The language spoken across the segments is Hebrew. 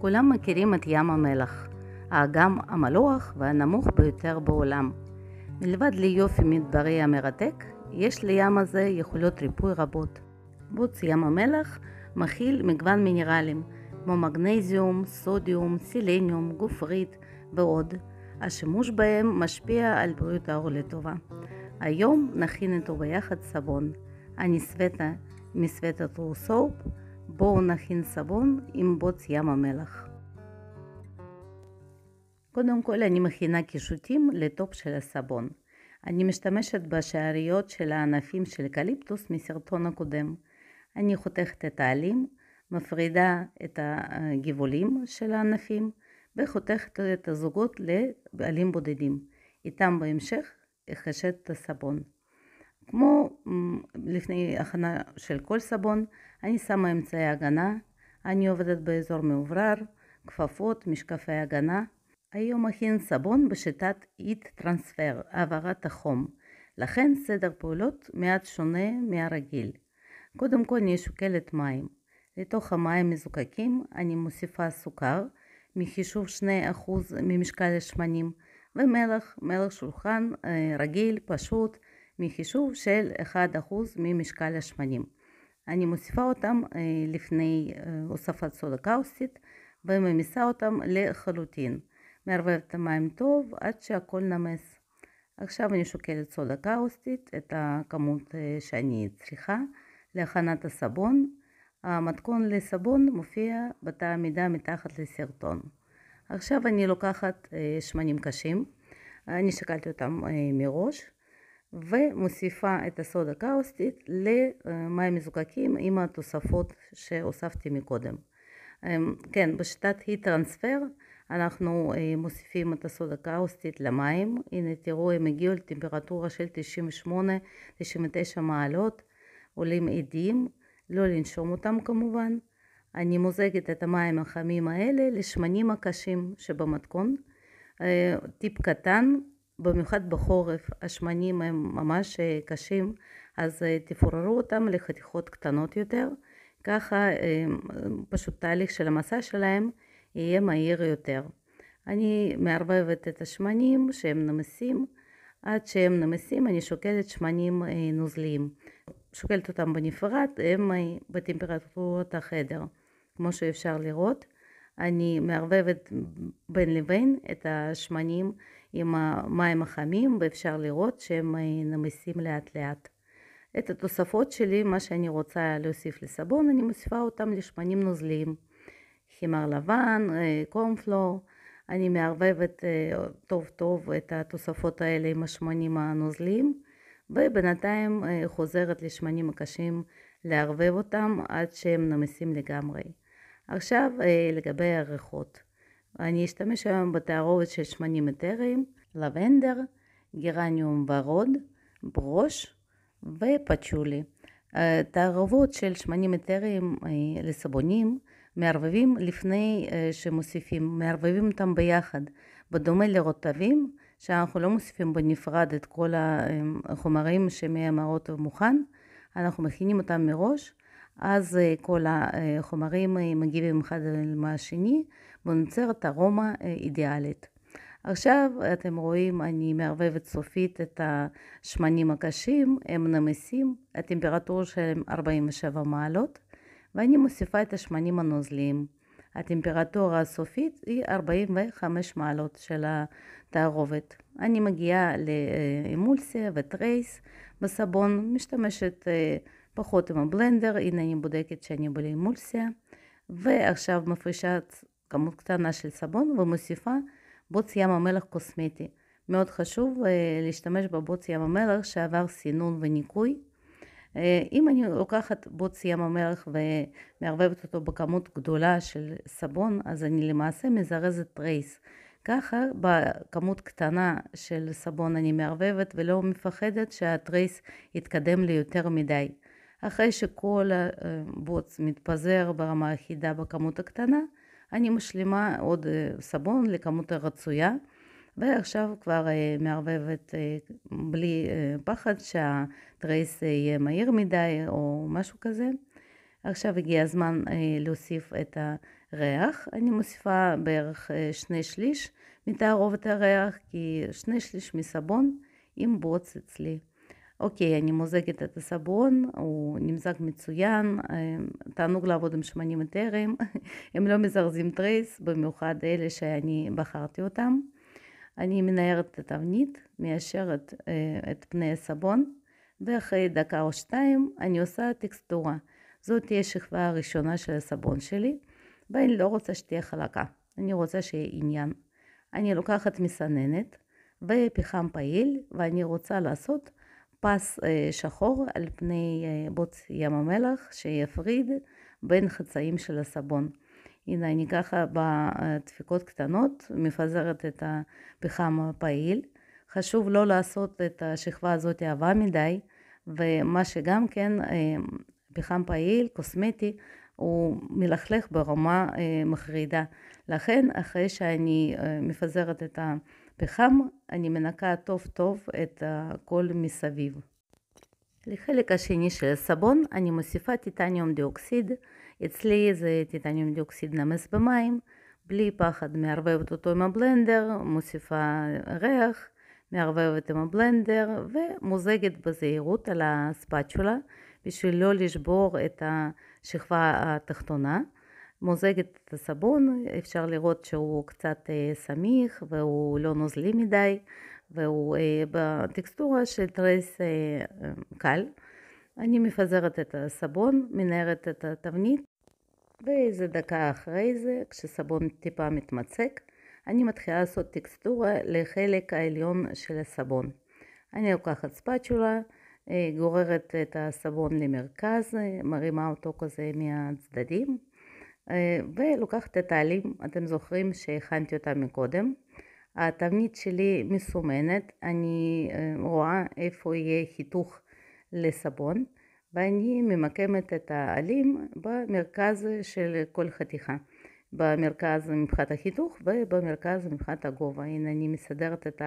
כולם מכירים את ים המלח, האגם המלוח והנמוך ביותר בעולם. מלבד ליופי מדברי המרתק, יש לים הזה יכולות ריפוי רבות. בוץ ים המלח מכיל מגוון מינרלים, כמו מגנזיום, סודיום, סילניום, גופרית ועוד. השימוש בהם משפיע על בריאות האור לטובה. היום נכין איתו ביחד סבון. אני סווטה מסווטת רוסופ, בואו נכין סבון עם בוץ ים המלח. קודם כל אני מכינה קישוטים לטופ של הסבון. אני משתמשת בשאריות של הענפים של קליפטוס מסרטון הקודם. אני חותכת את העלים, מפרידה את הגבעולים של הענפים וחותכת את הזוגות לעלים בודדים. איתם בהמשך אחשת את הסבון. כמו לפני הכנה של כל סבון, אני שמה אמצעי הגנה, אני עובדת באזור מאוברר, כפפות, משקפי הגנה. היום מכין סבון בשיטת איט טרנספר, העברת החום. לכן סדר פעולות מעט שונה מהרגיל. קודם כל אני שוקלת מים. לתוך המים מזוקקים אני מוסיפה סוכר מחישוב 2% ממשקל השמנים ומלח, מלח שולחן אה, רגיל, פשוט, מחישוב של 1% ממשקל השמנים. אני מוסיפה אותם אה, לפני אה, הוספת סודה קאוסטית וממיסה אותם לחלוטין. מערבבת את המים טוב עד שהכל נמס. עכשיו אני שוקלת סודה קאוסטית, את הכמות אה, שאני צריכה להכנת הסבון. המתכון לסבון מופיע בתא המידה מתחת לסרטון. עכשיו אני לוקחת שמנים קשים, אני שקלתי אותם מראש. ומוסיפה את הסודה קאוסטית למים אה, מזוקקים עם התוספות שהוספתי מקודם. אמ, כן, בשיטת היט טרנספר אנחנו אה, מוסיפים את הסודה קאוסטית למים. הנה תראו, הם הגיעו לטמפרטורה של 98-99 מעלות, עולים עדים, לא לנשום אותם כמובן. אני מוזגת את המים החמים האלה לשמנים הקשים שבמתכון. אה, טיפ קטן, במיוחד בחורף, השמנים הם ממש אה, קשים, אז אה, תפוררו אותם לחתיכות קטנות יותר, ככה אה, פשוט תהליך של המסע שלהם יהיה מהיר יותר. אני מערבבת את השמנים שהם נמסים, עד שהם נמסים אני שוקלת שמנים נוזליים. שוקלת אותם בנפרד, הם בטמפרטורות החדר. כמו שאפשר לראות, אני מערבבת בין לבין את השמנים עם המים החמים ואפשר לראות שהם אה, נמסים לאט לאט. את התוספות שלי, מה שאני רוצה להוסיף לסבון, אני מוסיפה אותם לשמנים נוזליים. חימר לבן, אה, קורנפלור, אני מערבבת אה, טוב טוב את התוספות האלה עם השמנים הנוזליים ובינתיים חוזרת לשמנים הקשים לערבב אותם עד שהם נמסים לגמרי. עכשיו לגבי הריחות. אני אשתמש היום בתערובת של שמנים אתריים, לבנדר, גרניום ורוד, ברוש ופצ'ולי. תערובות של שמנים אתריים אה, לסבונים מערבבים לפני אה, שמוסיפים, מערבבים אותם ביחד, בדומה לרוטבים, שאנחנו לא מוסיפים בנפרד את כל החומרים אה, שמהם הרוטב מוכן, אנחנו מכינים אותם מראש אז אה, כל החומרים אה, מגיבים אחד עם השני ונוצרת ארומה אה, אידיאלית. עכשיו אתם רואים אני מערבבת סופית את השמנים הקשים, הם נמסים, הטמפרטורה שלהם 47 מעלות ואני מוסיפה את השמנים הנוזליים. הטמפרטורה הסופית היא 45 מעלות של התערובת. אני מגיעה לאמולסיה וטרייס בסבון, משתמשת פחות עם הבלנדר, הנה אני בודקת שאני בלי אמולסיה, ועכשיו מפרישה כמות קטנה של סבון ומוסיפה בוץ ים המלח קוסמטי. מאוד חשוב להשתמש בבוץ ים המלח שעבר סינון וניקוי. אם אני לוקחת בוץ ים המלח ומערבבת אותו בכמות גדולה של סבון, אז אני למעשה מזרזת טרייס. ככה בכמות קטנה של סבון אני מערבבת ולא מפחדת שהטרייס יתקדם לי יותר מדי. אחרי שכל אה, הבוץ מתפזר ברמה אחידה בכמות הקטנה, אני משלימה עוד אה, סבון לכמות הרצויה, ועכשיו כבר אה, מערבבת בלי פחד שהטרייס יהיה מהיר מדי או משהו כזה. עכשיו הגיע הזמן להוסיף את הריח. אני מוסיפה בערך שני שליש מתערובת הריח, כי שני שליש מסבון עם בוץ אצלי. אוקיי, אני מוזגת את הסבון, הוא נמזג מצוין, אמ, תענוג לעבוד עם שמנים וטרם, הם לא מזרזים טרייס, במיוחד אלה שאני בחרתי אותם. אני מנערת את התבנית, מיישרת אה, את פני הסבון, ואחרי דקה או שתיים אני עושה טקסטורה. זאת תהיה השכבה הראשונה של הסבון שלי, ואני לא רוצה שתהיה חלקה, אני רוצה שיהיה עניין. אני לוקחת מסננת ופחם פעיל, ואני רוצה לעשות פס אה, שחור על פני אה, בוץ ים המלח שיפריד בין חצאים של הסבון. הנה אני ככה בדפיקות קטנות מפזרת את הפחם הפעיל. חשוב לא לעשות את השכבה הזאת אהבה מדי, ומה שגם כן אה, פחם פעיל, קוסמטי, הוא מלכלך ברמה מחרידה. לכן אחרי שאני מפזרת את ה... פחם אני מנקה טוב טוב את הכל מסביב. לחלק השני של הסבון אני מוסיפה טיטניום דיאוקסיד, אצלי זה טיטניום דיאוקסיד נמס במים, בלי פחד מערבבת אותו עם הבלנדר, מוסיפה ריח, מערבבת עם הבלנדר ומוזגת בזהירות על הספצ'ולה בשביל לא לשבור את השכבה התחתונה. מוזגת את הסבון, אפשר לראות שהוא קצת אה, סמיך והוא לא נוזלי מדי והוא אה, בטקסטורה של טרייס אה, קל. אני מפזרת את הסבון, מנערת את התבנית ואיזה דקה אחרי זה, כשסבון טיפה מתמצק, אני מתחילה לעשות טקסטורה לחלק העליון של הסבון. אני לוקחת ספאצ'ולה, גוררת את הסבון למרכז, מרימה אותו כזה מהצדדים אה, ולוקחת את העלים, אתם זוכרים שהכנתי אותם מקודם. התבנית שלי מסומנת, אני אה, רואה איפה יהיה חיתוך לסבון ואני ממקמת את העלים במרכז של כל חתיכה. במרכז מבחינת החיתוך ובמרכז מבחינת הגובה. הנה אני מסדרת את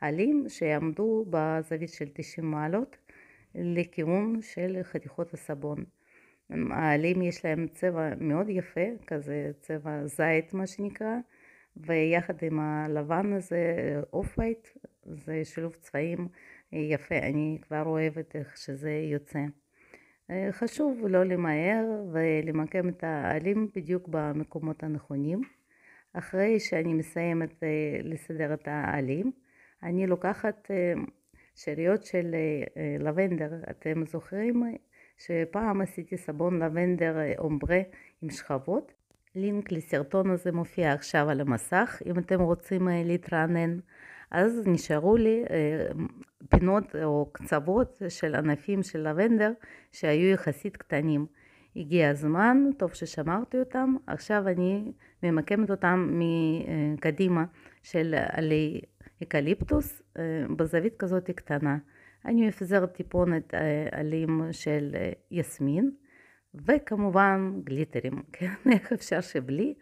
העלים שיעמדו בזווית של 90 מעלות לכיוון של חתיכות הסבון. העלים יש להם צבע מאוד יפה, כזה צבע זית מה שנקרא, ויחד עם הלבן הזה אוף וייט, זה שילוב צבעים יפה, אני כבר אוהבת איך שזה יוצא. אה, חשוב לא למהר ולמקם את העלים בדיוק במקומות הנכונים. אחרי שאני מסיימת אה, לסדר את העלים, אני לוקחת אה, שאריות של לבנדר, אתם זוכרים? שפעם עשיתי סבון לבנדר אה, אומברה עם שכבות. לינק לסרטון הזה מופיע עכשיו על המסך, אם אתם רוצים אה, להתרענן. אז נשארו לי אה, פינות או קצוות של ענפים של לבנדר שהיו יחסית קטנים. הגיע הזמן, טוב ששמרתי אותם, עכשיו אני ממקמת אותם מקדימה של עלי אקליפטוס בזווית כזאת קטנה. אני מפזרת טיפונת עלים אה, של אה, יסמין, וכמובן גליטרים, כן, איך אפשר שבלי?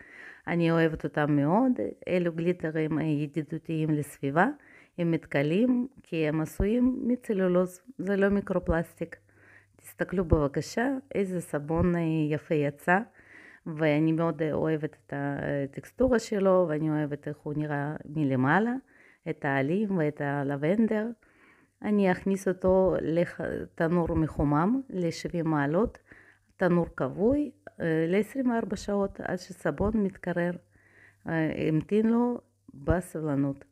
אני אוהבת אותם מאוד, אלו גליטרים אה, ידידותיים לסביבה, הם מתכלים כי הם עשויים מצלולוז, זה לא מיקרופלסטיק. תסתכלו בבקשה איזה סבון יפה יצא, ואני מאוד אוהבת את הטקסטורה שלו, ואני אוהבת איך הוא נראה מלמעלה, את העלים ואת הלבנדר. אני אכניס אותו לתנור מחומם ל-70 מעלות, תנור כבוי אה, ל-24 שעות עד שסבון מתקרר. אה, המתין לו בסבלנות.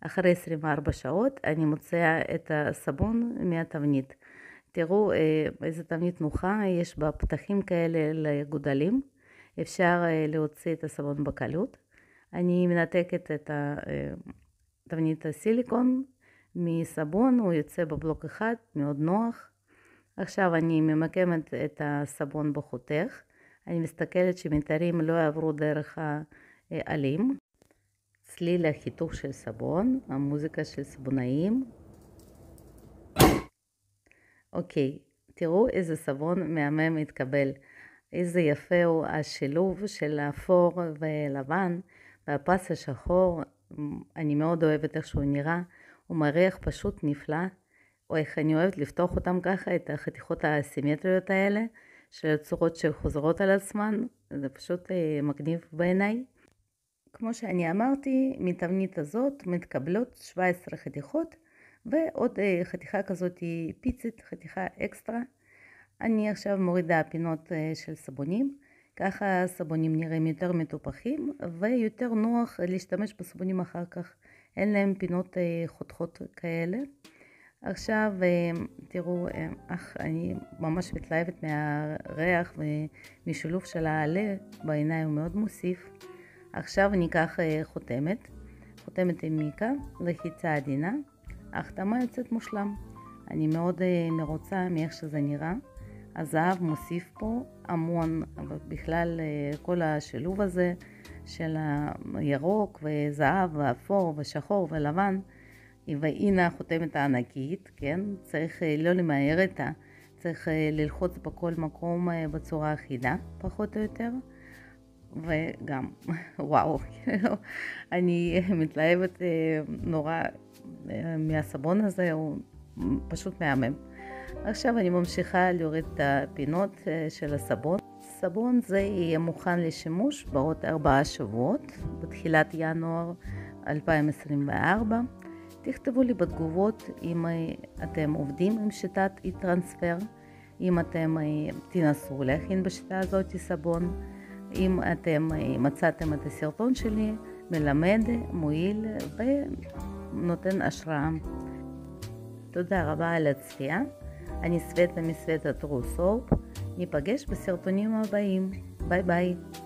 אחרי 24 שעות אני מוציאה את הסבון מהתבנית. תראו אה, איזה תבנית נוחה, יש בה פתחים כאלה לגודלים. אפשר להוציא את הסבון בקלות. אני מנתקת את תבנית הסיליקון מסבון, הוא יוצא בבלוק אחד, מאוד נוח. עכשיו אני ממקמת את הסבון בחותך. אני מסתכלת שמיתרים לא יעברו דרך העלים. צליל החיתוך של סבון, המוזיקה של סבונאים. אוקיי, תראו איזה סבון מהמם התקבל. איזה יפה הוא השילוב של האפור ולבן והפס השחור. אני מאוד אוהבת איך שהוא נראה. הוא מריח פשוט נפלא. או איך אני אוהבת לפתוח אותם ככה, את החתיכות הסימטריות האלה, של הצורות שחוזרות על עצמן, זה פשוט אה, מגניב בעיניי. כמו שאני אמרתי, מתבנית הזאת מתקבלות 17 חתיכות, ועוד אה, חתיכה כזאת היא פיצית, חתיכה אקסטרה. אני עכשיו מורידה פינות אה, של סבונים, ככה הסבונים נראים יותר מטופחים, ויותר נוח להשתמש בסבונים אחר כך. אין להם פינות אה, חותכות כאלה. עכשיו אה, תראו, אך, אה, אני ממש מתלהבת מהריח ומשילוב של העלה בעיניי הוא מאוד מוסיף. עכשיו ניקח חותמת, חותמת עם מיקה, לחיצה עדינה, ההחתמה יוצאת מושלם. אני מאוד מרוצה מאיך שזה נראה. הזהב מוסיף פה המון, אבל בכלל כל השילוב הזה של הירוק וזהב ואפור ושחור ולבן, והנה החותמת הענקית, כן? צריך אה, לא למהר את ה... צריך אה, ללחוץ בכל מקום אה, בצורה אחידה, פחות או יותר. וגם, וואו, כאילו, אני מתלהבת נורא מהסבון הזה, הוא פשוט מהמם. עכשיו אני ממשיכה להוריד את הפינות אה, של הסבון. סבון זה יהיה מוכן לשימוש בעוד ארבעה שבועות, בתחילת ינואר 2024. תכתבו לי בתגובות אם אה, אתם עובדים עם שיטת אי-טרנספר, אם אתם אה, תנסו להכין בשיטה הזאת סבון, אם אתם מצאתם את הסרטון שלי, מלמד, מועיל ונותן השראה. תודה רבה על הצפייה. אני סווטה מסווטת רוסו, ניפגש בסרטונים הבאים. ביי ביי.